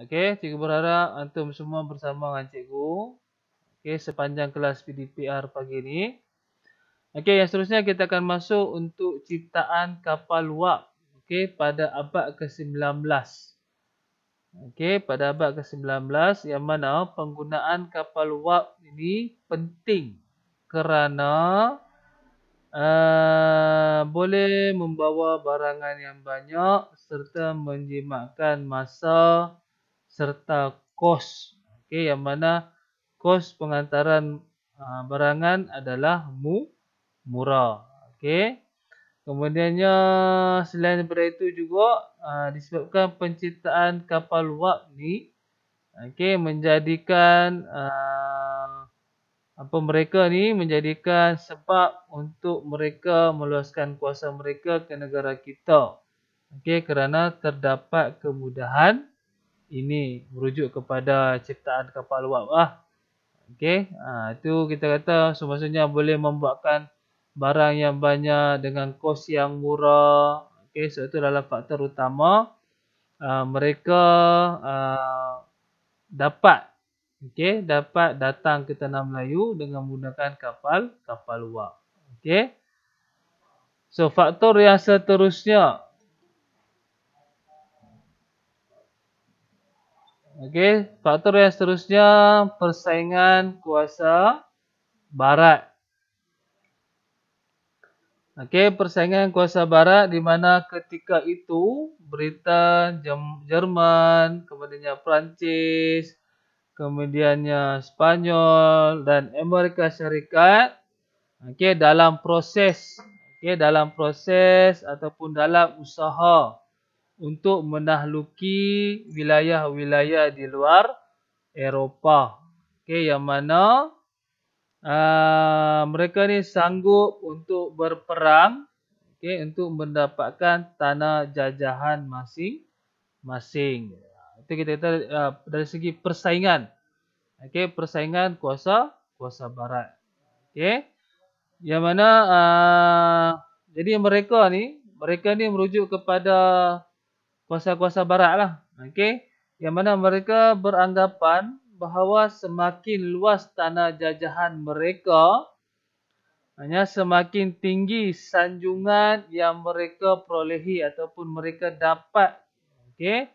Okey, cikgu berharap antum semua bersama dengan cikgu. Okey, sepanjang kelas PDPR pagi ini. Okey, yang seterusnya kita akan masuk untuk ciptaan kapal wap. Okey, pada abad ke-19. Okey, pada abad ke-19 yang mana penggunaan kapal wap ini penting kerana uh, boleh membawa barangan yang banyak serta menjimatkan masa serta kos. okay? yang mana kos pengantaran uh, barangan adalah mu murah. okay? Kemudiannya selain daripada itu juga uh, disebabkan penciptaan kapal wap ni okey menjadikan uh, apa mereka ni menjadikan sebab untuk mereka meluaskan kuasa mereka ke negara kita. Okey kerana terdapat kemudahan ini merujuk kepada ciptaan kapal wap ah. Okey, ha, itu kita kata semasanya boleh membuatkan barang yang banyak dengan kos yang murah. Okey, so itu adalah faktor utama uh, mereka uh, dapat okey, dapat datang ke tanah Melayu dengan menggunakan kapal kapal wap. Okey. So faktor yang seterusnya Okey, faktor yang seterusnya persaingan kuasa barat. Okey, persaingan kuasa barat di mana ketika itu Britain, Jerman, kemudiannya Perancis, kemudiannya Spanyol dan Amerika Syarikat okey dalam proses okey dalam proses ataupun dalam usaha untuk menahluki wilayah-wilayah di luar Eropah. Okey, yang mana uh, mereka ni sanggup untuk berperang okey untuk mendapatkan tanah jajahan masing-masing. Itu kita kata uh, dari segi persaingan. Okey, persaingan kuasa kuasa barat. Okey. Yang mana uh, jadi mereka ni mereka ni merujuk kepada kuasa-kuasa barat lah. Okay. Yang mana mereka beranggapan bahawa semakin luas tanah jajahan mereka, hanya semakin tinggi sanjungan yang mereka perolehi ataupun mereka dapat okay,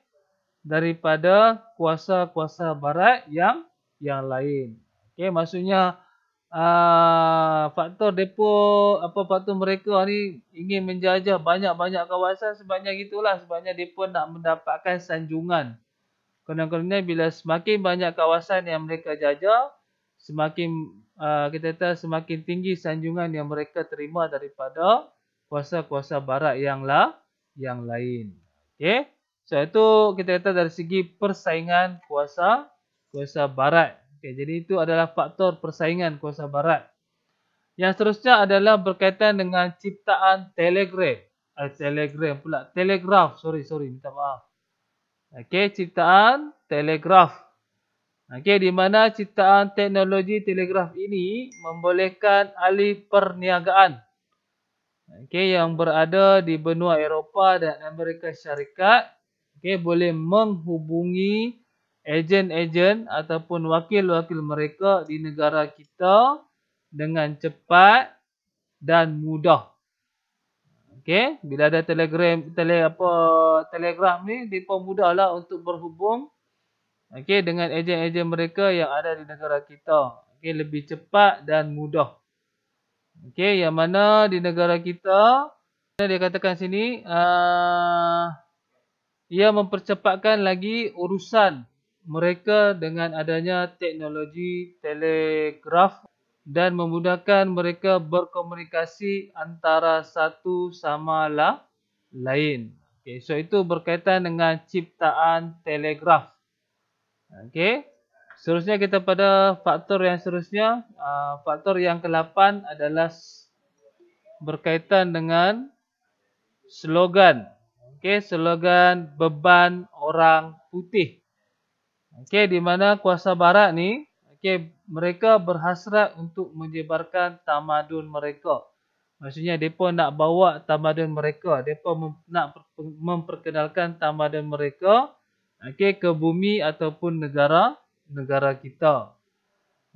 daripada kuasa-kuasa barat yang yang lain. Okay, maksudnya, maksudnya, uh, faktor depo apa faktor mereka ni ingin menjajah banyak-banyak kawasan sebanyak gitulah sebanyak depo nak mendapatkan sanjungan. Kadang-kadang bila semakin banyak kawasan yang mereka jajah, semakin uh, kita kata semakin tinggi sanjungan yang mereka terima daripada kuasa-kuasa barat yang la, yang lain. Okey. So itu kita kata dari segi persaingan kuasa kuasa barat. Okay, jadi itu adalah faktor persaingan kuasa barat. Yang seterusnya adalah berkaitan dengan ciptaan telegram. Uh, telegram pula. Telegraph. Sorry, sorry. Minta maaf. Okey, ciptaan telegraf. Okey, di mana ciptaan teknologi telegraf ini membolehkan alih perniagaan. Okey, yang berada di benua Eropah dan Amerika Syarikat. Okey, boleh menghubungi ejen-ejen ataupun wakil-wakil mereka di negara kita dengan cepat dan mudah. Okey, bila ada Telegram, tele apa Telegram ni depa mudahlah untuk berhubung okey dengan ejen-ejen mereka yang ada di negara kita. Okey, lebih cepat dan mudah. Okey, yang mana di negara kita dia katakan sini uh, ia mempercepatkan lagi urusan mereka dengan adanya teknologi telegraf dan memudahkan mereka berkomunikasi antara satu sama lain. Okay, so itu berkaitan dengan ciptaan telegraf. Okay. Seterusnya kita pada faktor yang seterusnya. Ah, faktor yang ke-8 adalah berkaitan dengan slogan. Okay, slogan beban orang putih. Okey, di mana kuasa barat ni, okey, mereka berhasrat untuk menyebarkan tamadun mereka. Maksudnya depa nak bawa tamadun mereka, depa nak memperkenalkan tamadun mereka okey ke bumi ataupun negara negara kita.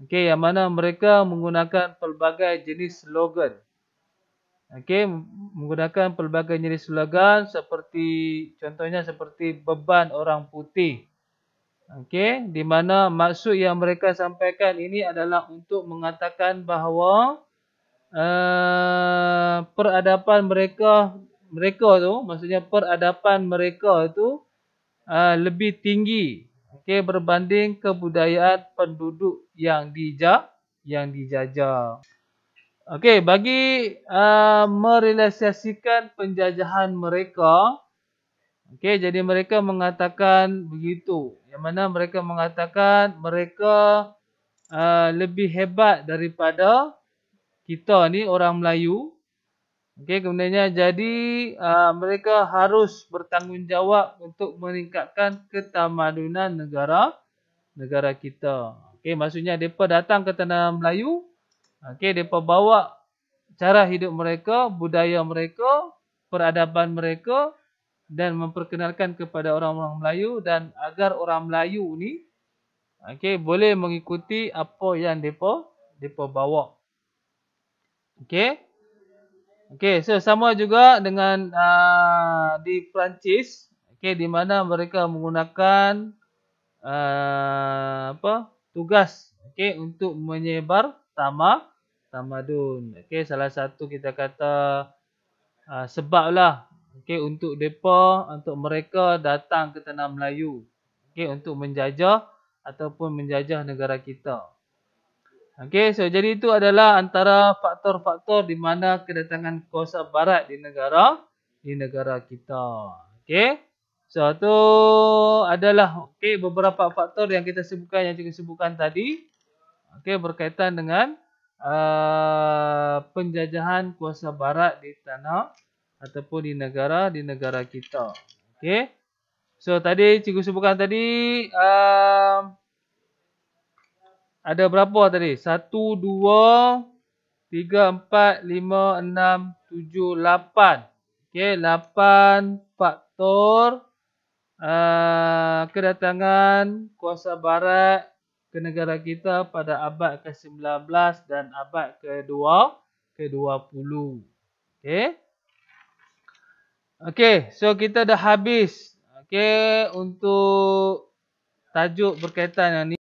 Okey, yang mana mereka menggunakan pelbagai jenis slogan. Okey, menggunakan pelbagai jenis slogan seperti contohnya seperti beban orang putih. Okey, di mana maksud yang mereka sampaikan ini adalah untuk mengatakan bahawa uh, peradaban mereka mereka tu maksudnya peradaban mereka itu uh, eh, lebih tinggi okey berbanding kebudayaan penduduk yang dijajah yang dijajah. Okey, bagi uh, merealisasikan penjajahan mereka, Okey, jadi mereka mengatakan begitu. Yang mana mereka mengatakan mereka uh, lebih hebat daripada kita ni orang Melayu. Okey, kemudiannya jadi uh, mereka harus bertanggungjawab untuk meningkatkan ketamadunan negara negara kita. Okey, maksudnya depa datang ke tanah Melayu. Okey, depa bawa cara hidup mereka, budaya mereka, peradaban mereka dan memperkenalkan kepada orang-orang Melayu dan agar orang Melayu ni okey boleh mengikuti apa yang depa depa bawa. Okey. Okey, so sama juga dengan uh, di Perancis, okey di mana mereka menggunakan uh, apa? tugas okey untuk menyebar sama tamadun. Okey, salah satu kita kata uh, sebablah okey untuk depa untuk mereka datang ke tanah Melayu okey untuk menjajah ataupun menjajah negara kita okey so jadi itu adalah antara faktor-faktor di mana kedatangan kuasa barat di negara di negara kita okey so itu adalah okey beberapa faktor yang kita sebutkan yang kita sebutkan tadi okey berkaitan dengan uh, penjajahan kuasa barat di tanah ataupun di negara di negara kita. Okey. So tadi cikgu sebutkan tadi um, ada berapa tadi? 1 2 3 4 5 6 7 8. Okey, 8 faktor uh, kedatangan kuasa barat ke negara kita pada abad ke-19 dan abad ke-2 ke-20. Okey. Okey, so kita dah habis. Okey, untuk tajuk berkaitan yang ni.